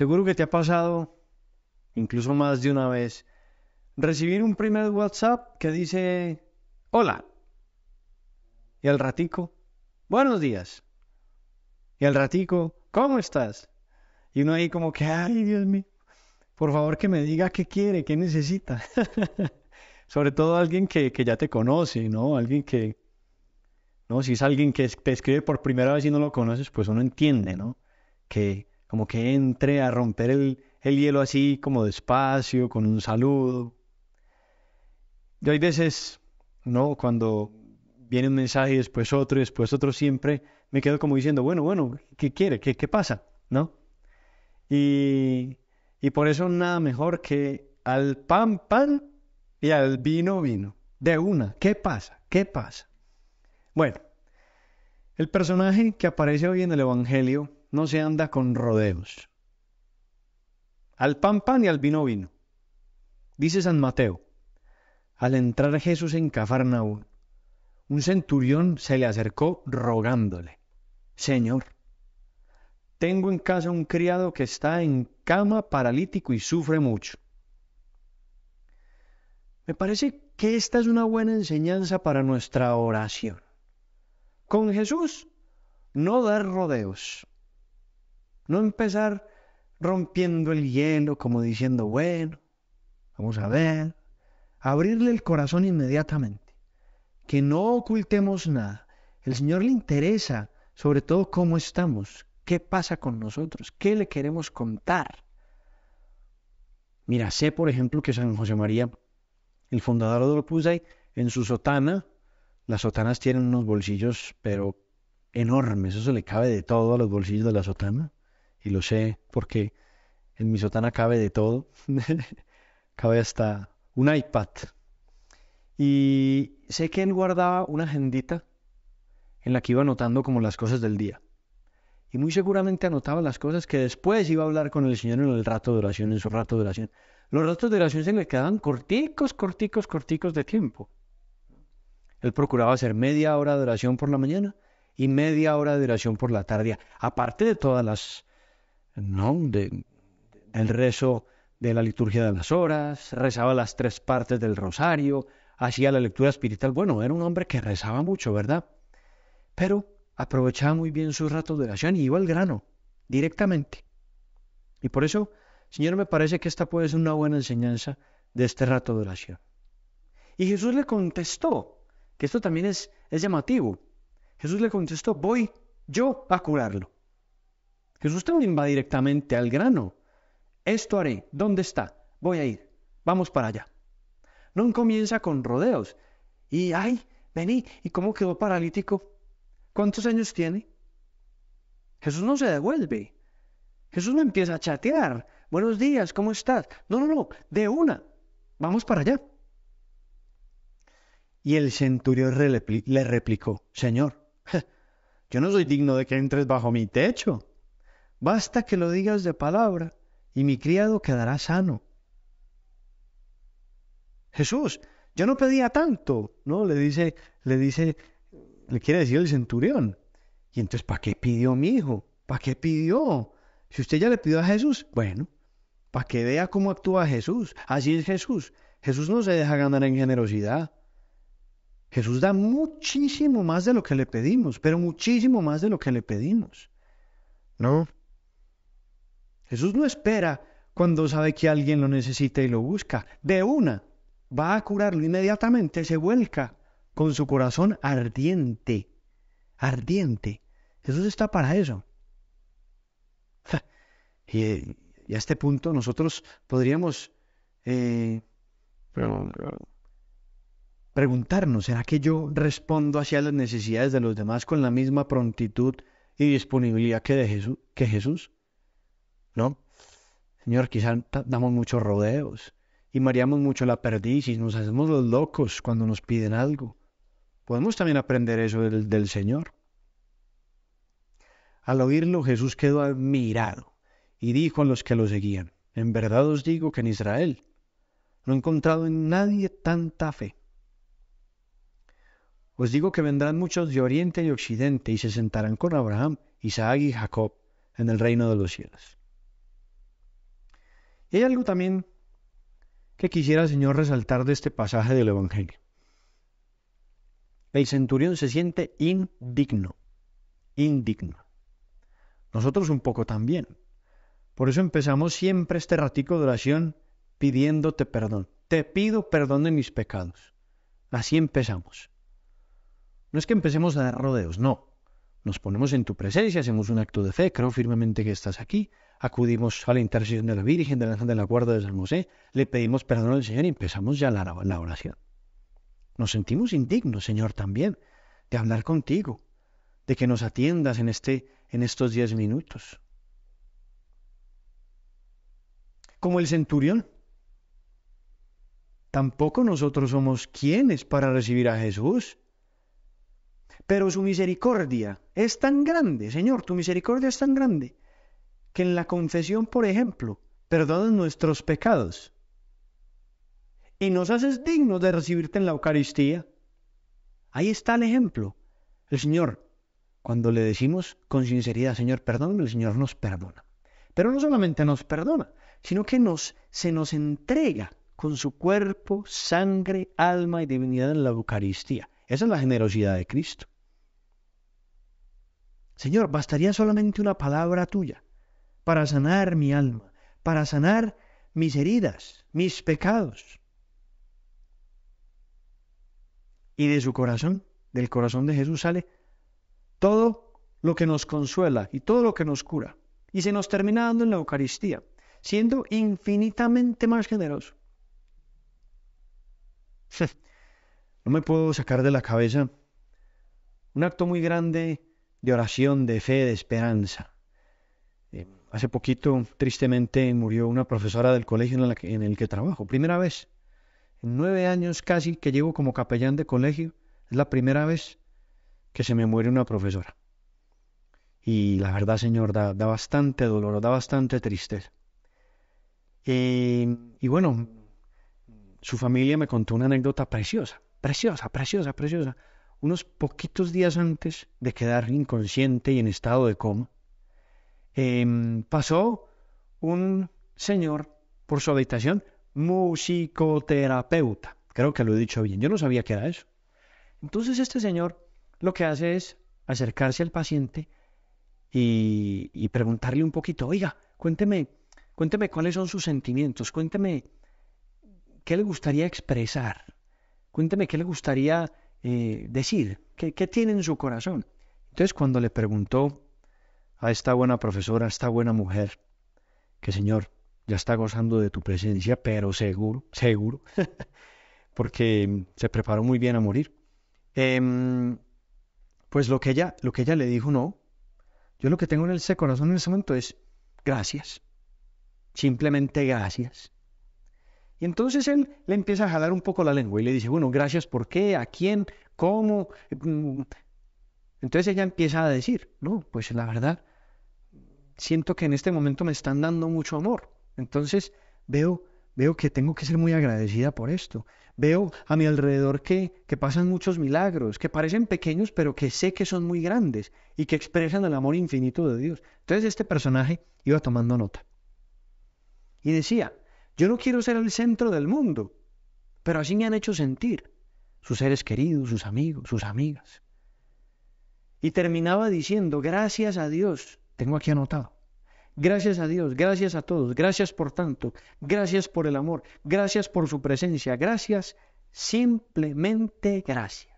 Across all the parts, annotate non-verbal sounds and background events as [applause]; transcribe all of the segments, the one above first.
Seguro que te ha pasado, incluso más de una vez, recibir un primer WhatsApp que dice, hola. Y al ratico, buenos días. Y al ratico, ¿cómo estás? Y uno ahí como que, ay Dios mío, por favor que me diga qué quiere, qué necesita. [laughs] Sobre todo alguien que, ya te conoce, ¿no? Alguien que, no, si es alguien que te escribe por primera vez y no lo conoces, pues uno entiende, ¿no? Que como que entre a romper el, el hielo así como despacio, con un saludo. Y hay veces, ¿no? Cuando viene un mensaje y después otro y después otro, siempre me quedo como diciendo, bueno, bueno, ¿qué quiere? ¿Qué, qué pasa? ¿No? Y, y por eso nada mejor que al pan, pan y al vino, vino. De una, ¿qué pasa? ¿Qué pasa? Bueno, el personaje que aparece hoy en el Evangelio no se anda con rodeos. Al pan pan y al vino vino. Dice San Mateo, al entrar Jesús en Cafarnaú. un centurión se le acercó rogándole, Señor, tengo en casa un criado que está en cama paralítico y sufre mucho. Me parece que esta es una buena enseñanza para nuestra oración. Con Jesús, no dar rodeos. No empezar rompiendo el hielo, como diciendo, bueno, vamos a ver. Abrirle el corazón inmediatamente. Que no ocultemos nada. El Señor le interesa sobre todo cómo estamos, qué pasa con nosotros, qué le queremos contar. Mira, sé por ejemplo que San José María, el fundador de Opus Dei, en su sotana, las sotanas tienen unos bolsillos, pero enormes, eso le cabe de todo a los bolsillos de la sotana y lo sé porque en mi sotana cabe de todo, [laughs] cabe hasta un iPad. Y sé que él guardaba una agendita en la que iba anotando como las cosas del día. Y muy seguramente anotaba las cosas que después iba a hablar con el Señor en el rato de oración, en su rato de oración. Los ratos de oración se le quedaban corticos, corticos, corticos de tiempo. Él procuraba hacer media hora de oración por la mañana y media hora de oración por la tarde, aparte de todas las ¿no? el rezo de la liturgia de las horas, rezaba las tres partes del rosario, hacía la lectura espiritual. Bueno, era un hombre que rezaba mucho, ¿verdad? Pero aprovechaba muy bien su rato de oración y iba al grano, directamente. Y por eso, Señor, me parece que esta puede ser una buena enseñanza de este rato de oración. Y Jesús le contestó, que esto también es, es llamativo. Jesús le contestó, voy yo a curarlo. Jesús también va directamente al grano. Esto haré. ¿Dónde está? Voy a ir. Vamos para allá. No comienza con rodeos. Y, ay, vení, ¿y cómo quedó paralítico? ¿Cuántos años tiene? Jesús no se devuelve. Jesús no empieza a chatear. Buenos días, ¿cómo estás? No, no, no, de una. Vamos para allá. Y el centurión le replicó, Señor, [laughs] yo no soy digno de que entres bajo mi techo Basta que lo digas de palabra, y mi criado quedará sano. Jesús, yo no pedía tanto, ¿no? Le dice, le dice, le quiere decir el centurión. Y entonces, ¿para qué pidió mi hijo? ¿Para qué pidió? Si usted ya le pidió a Jesús, bueno, para que vea cómo actúa Jesús. Así es Jesús. Jesús no se deja ganar en generosidad. Jesús da muchísimo más de lo que le pedimos, pero muchísimo más de lo que le pedimos. ¿No? Jesús no espera cuando sabe que alguien lo necesita y lo busca. De una, va a curarlo inmediatamente, se vuelca con su corazón ardiente, ardiente. Jesús está para eso. [laughs] Eh, y, a este punto nosotros podríamos eh, preguntarnos, ¿será que yo respondo hacia las necesidades de los demás con la misma prontitud y disponibilidad que, de Jesús, que Jesús? ¿no? Señor, quizás damos muchos rodeos y mareamos mucho la perdiz y nos hacemos los locos cuando nos piden algo. Podemos también aprender eso del Señor. Al oírlo, Jesús quedó admirado y dijo a los que lo seguían, en verdad os digo que en Israel no he encontrado en nadie tanta fe. Os digo que vendrán muchos de oriente y occidente y se sentarán con Abraham, Isaac y Jacob en el reino de los cielos. Y hay algo también que quisiera el Señor resaltar de este pasaje del Evangelio. El centurión se siente indigno, indigno. Nosotros un poco también. Por eso empezamos siempre este ratico de oración pidiéndote perdón. Te pido perdón de mis pecados. Así empezamos. No es que empecemos a dar rodeos, no. Nos ponemos en tu presencia, hacemos un acto de fe, creo firmemente que estás aquí, acudimos a la intercesión de la Virgen, del Ángel de la Guarda de San José, le pedimos perdón al Señor y empezamos ya la, la oración. Nos sentimos indignos, Señor, también, de hablar contigo, de que nos atiendas en, este, en estos diez minutos. Como el centurión, tampoco nosotros somos quienes para recibir a Jesús. Pero su misericordia es tan grande, Señor, tu misericordia es tan grande, que en la confesión, por ejemplo, perdonas nuestros pecados y nos haces dignos de recibirte en la Eucaristía. Ahí está el ejemplo. El Señor, cuando le decimos con sinceridad, Señor, perdóname, el Señor nos perdona. Pero no solamente nos perdona, sino que nos, se nos entrega con su cuerpo, sangre, alma y divinidad en la Eucaristía. Esa es la generosidad de Cristo. Señor, bastaría solamente una palabra tuya para sanar mi alma, para sanar mis heridas, mis pecados. Y de su corazón, del corazón de Jesús sale todo lo que nos consuela y todo lo que nos cura. Y se nos termina dando en la Eucaristía, siendo infinitamente más generoso. [laughs] No me puedo sacar de la cabeza un acto muy grande de oración, de fe, de esperanza. Eh, hace poquito, tristemente, murió una profesora del colegio en, el que trabajo. Primera vez, en nueve años casi que llevo como capellán de colegio, es la primera vez que se me muere una profesora. Y la verdad, Señor, da, bastante dolor, da bastante tristeza. Eh, y bueno, su familia me contó una anécdota preciosa, preciosa, preciosa, preciosa unos poquitos días antes de quedar inconsciente y en estado de coma, em, pasó un señor por su habitación, musicoterapeuta. Creo que lo he dicho bien, yo no sabía que era eso. Entonces este señor lo que hace es acercarse al paciente y, y preguntarle un poquito, oiga, cuénteme, cuénteme cuáles son sus sentimientos, cuénteme qué le gustaría expresar, cuénteme qué le gustaría eh, decir, ¿qué, ¿qué, tiene en su corazón. Entonces cuando le preguntó a esta buena profesora, a esta buena mujer, que Señor, ya está gozando de tu presencia, pero seguro, seguro, [laughs] porque se preparó muy bien a morir. Em, pues lo que, ella, lo que ella le dijo, no, yo lo que tengo en ese corazón en ese momento es gracias, simplemente gracias entonces él le empieza a jalar un poco la lengua y le dice, bueno, gracias, ¿por qué? ¿A quién? ¿Cómo? Mm". Entonces ella empieza a decir, no, pues la verdad, siento que en este momento me están dando mucho amor. Entonces veo, veo que tengo que ser muy agradecida por esto. Veo a mi alrededor que, que pasan muchos milagros, que parecen pequeños, pero que sé que son muy grandes y que expresan el amor infinito de Dios. Entonces este personaje iba tomando nota. Y decía, yo no quiero ser el centro del mundo, pero así me han hecho sentir sus seres queridos, sus amigos, sus amigas. Y terminaba diciendo, gracias a Dios, tengo aquí anotado, gracias a Dios, gracias a todos, gracias por tanto, gracias por el amor, gracias por su presencia, gracias, simplemente gracias.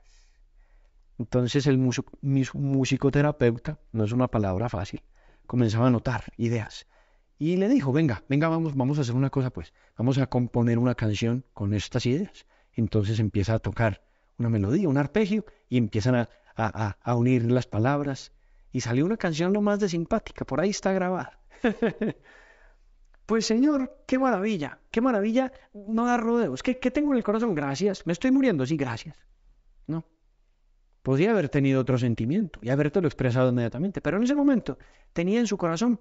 Entonces el musicoterapeuta, no es una palabra fácil, comenzaba a anotar ideas. Y le dijo, venga, venga, vamos, vamos a hacer una cosa, pues, vamos a componer una canción con estas ideas. Entonces empieza a tocar una melodía, un arpegio, y empiezan a, unir las palabras. Y salió una canción lo más de simpática, por ahí está grabada. [laughs] Pues Señor, qué maravilla, qué maravilla no dar rodeos. ¿Qué, tengo en el corazón? Gracias. Me estoy muriendo, sí, gracias. No. Podría haber tenido otro sentimiento y habértelo expresado inmediatamente, pero en ese momento tenía en su corazón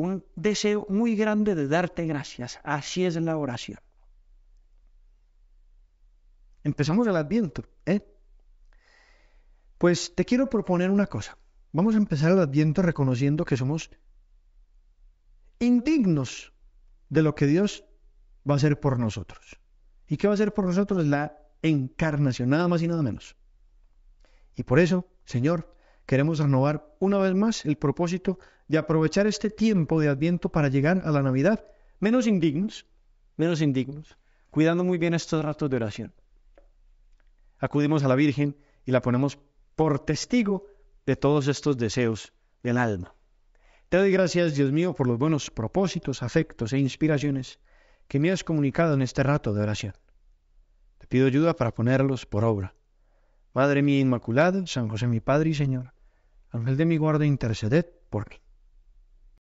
un deseo muy grande de darte gracias. Así es la oración. Empezamos el adviento, ¿eh? Pues te quiero proponer una cosa. Vamos a empezar el adviento reconociendo que somos indignos de lo que Dios va a hacer por nosotros. ¿Y qué va a hacer por nosotros? La encarnación, nada más y nada menos. Y por eso, Señor, queremos renovar una vez más el propósito de aprovechar este tiempo de Adviento para llegar a la Navidad menos indignos, menos indignos, cuidando muy bien estos ratos de oración. Acudimos a la Virgen y la ponemos por testigo de todos estos deseos del alma. Te doy gracias, Dios mío, por los buenos propósitos, afectos e inspiraciones que me has comunicado en este rato de oración. Te pido ayuda para ponerlos por obra. Madre mía Inmaculada, San José mi Padre y Señor, Ángel de mi guarda, interceded por mí.